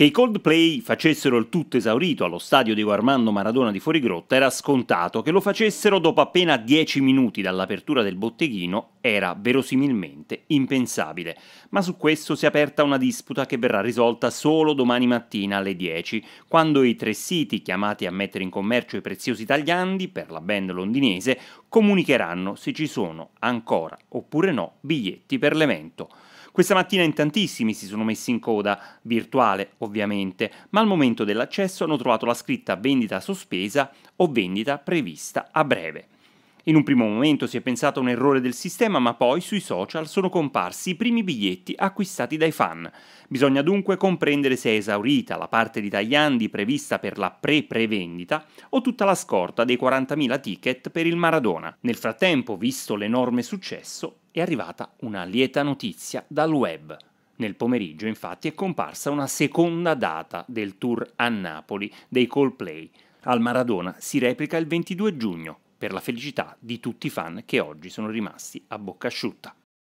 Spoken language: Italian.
Che i Coldplay facessero il tutto esaurito allo stadio di Armando Maradona di Fuorigrotta era scontato, che lo facessero dopo appena 10 minuti dall'apertura del botteghino era verosimilmente impensabile, ma su questo si è aperta una disputa che verrà risolta solo domani mattina alle 10, quando i tre siti chiamati a mettere in commercio i preziosi tagliandi per la band londinese comunicheranno se ci sono ancora oppure no biglietti per l'evento. Questa mattina in tantissimi si sono messi in coda, virtuale ovviamente, ma al momento dell'accesso hanno trovato la scritta vendita sospesa o vendita prevista a breve. In un primo momento si è pensato a un errore del sistema, ma poi sui social sono comparsi i primi biglietti acquistati dai fan. Bisogna dunque comprendere se è esaurita la parte di tagliandi prevista per la pre-prevendita o tutta la scorta dei 40.000 ticket per il Maradona. Nel frattempo, visto l'enorme successo, è arrivata una lieta notizia dal web. Nel pomeriggio infatti è comparsa una seconda data del tour a Napoli dei Coldplay. Al Maradona si replica il 22 giugno, per la felicità di tutti i fan che oggi sono rimasti a bocca asciutta.